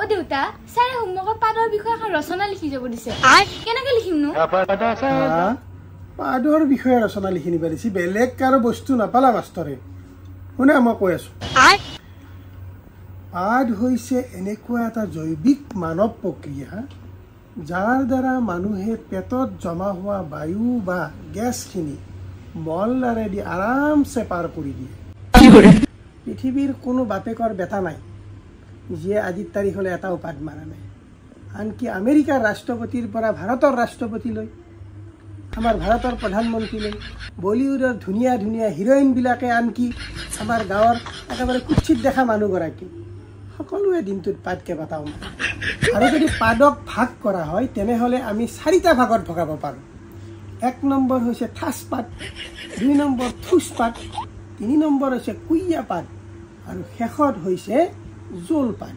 অ দেউতা সাৰে হোমওয়াৰ্কৰ পাদৰ বিষয়ে এখন ৰচনা লিখি যাব দিছে আই কেনেকৈ লিখিম নো পাদৰ বিষয়ে ৰচনা লিখি নিব দিছি বেলেগ বস্তু নাপালা মাষ্টৰে শুনা মই কৈ আছো আই পাদ হৈছে এনেকুৱা এটা জৈৱিক মানৱ প্ৰক্ৰিয়া যাৰ দ্বাৰা মানুহে পেটত জমা হোৱা বায়ু বা গেছখিনি মল্লাৰে আৰামছে পাৰ কৰি দিয়ে পৃথিৱীৰ কোনো বাপেকৰ বেটা নাই যিয়ে আজিৰ তাৰিখলৈ এটাও পাত মাৰা নাই আনকি আমেৰিকাৰ ৰাষ্ট্ৰপতিৰ পৰা ভাৰতেৰ ৰাষ্ট্ৰপতিলৈ আমাৰ ভাৰতৰ প্ৰধানমন্ত্ৰীলৈ বলিউডেৰ ধুনিয়া ধুনীয়া হিৰোইন বিলাকে আনকি আমাৰ গাঁৱৰ একেবাৰে কুচ্ছিত দেখা মানুষগী সকলে দিনটিৰ পাত কেবাটাও আৰু যদি পাদক ভাগ কৰা হয় তেনেহলে আমি চাৰিটা ভাগত ভগাব পাৰোঁ এক নম্বৰ হৈছে ঠাস পাত দুই নম্বৰ ঠুস পাত তিনি নম্বৰ হৈছে কুইয়া পাত আৰু শেষত হৈছে জোল পায়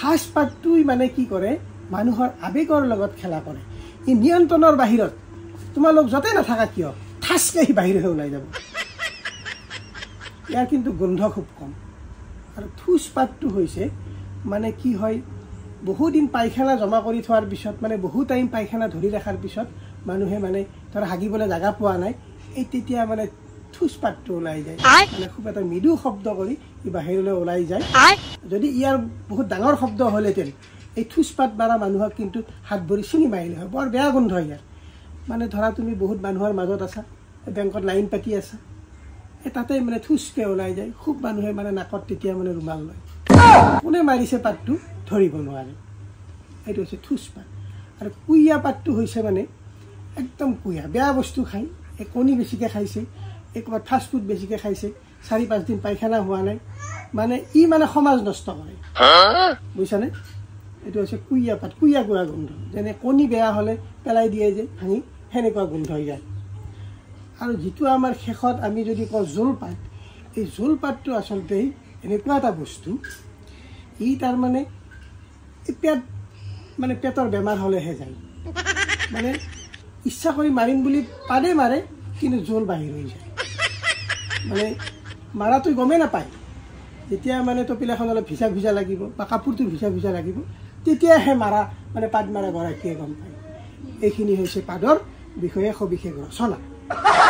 সাজপাতটোই মানে কি কৰে মানুহৰ আবেগৰ লগত খেলা কৰে ই নিয়ন্ত্ৰণৰ বাহিৰত তোমালোক য'তে নাথাকা কিয় ঠাচকৈ সি বাহিৰহে ওলাই যাব ইয়াৰ কিন্তু গোন্ধ খুব কম আৰু ঠোচ পাতটো হৈছে মানে কি হয় বহুদিন পায়খানা জমা কৰি থোৱাৰ পিছত মানে বহু টাইম পায়খানা ধৰি ৰখাৰ পিছত মানুহে মানে ধৰ হাগিবলৈ জাগা পোৱা নাই এই তেতিয়া মানে ঠোঁচ পাতটো ওলাই যায় মানে খুব এটা মৃদু শব্দ কৰি ই বাহিৰলৈ ওলাই যায় যদি ইয়াৰ বহুত ডাঙৰ শব্দ হ'লহেঁতেন এই ঠোঁচ পাত মাৰা মানুহক কিন্তু হাত ভৰি চিঙি মাৰিলে হয় বৰ বেয়া গোন্ধ ইয়াৰ মানে ধৰা তুমি বহুত মানুহৰ মাজত আছা বেংকত লাইন পাতি আছা এই তাতে মানে ঠোঁচকে ওলাই যায় খুব মানুহে মানে নাকত তেতিয়া মানে ৰুমাল লয় কোনে মাৰিছে পাতটো ধৰিব নোৱাৰে সেইটো হৈছে ঠোঁচ পাত আৰু কুঁয়া পাতটো হৈছে মানে একদম কুঁয়া বেয়া বস্তু খায় এই কণী বেছিকৈ খাইছে একবাৰ ফাষ্ট ফুড বেছিকৈ খাইছে চাৰি পাঁচ দিন পায়খানা হোৱা নাই মানে ই মানে সমাজ নষ্ট কৰে বুজিছানে এইটো হৈছে কুইয়া পাত কুইয়া গুড়া গন্ধ যে কণী বেয়া হলে পেলাই দিয়ে যে ভাঙি সেনেকুৱা গোন্ধ হৈ যায় আৰু যিটো আমাৰ শেষত আমি যদি কওঁ জোলপাত এই জোলপাতটো আচলতে এনেকুৱা এটা বস্তু ই তাৰমানে পেট মানে পেটৰ বেমাৰ হ'লেহে যায় মানে ইচ্ছা কৰি মাৰিম বুলি পাদে মাৰে কিন্তু জোল বাহিৰ হৈ যায় মানে মাৰাটো গমেই নাপায় যেতিয়া মানে টপিলাখন অলপ ভিজা ভিজা লাগিব বা কাপোৰটো ভিজা ভিজা লাগিব তেতিয়াহে মাৰা মানে পাদমাৰা গৰাকীয়ে গম পায় এইখিনি হৈছে পাদৰ বিষয়ে সবিশেষ ৰচনা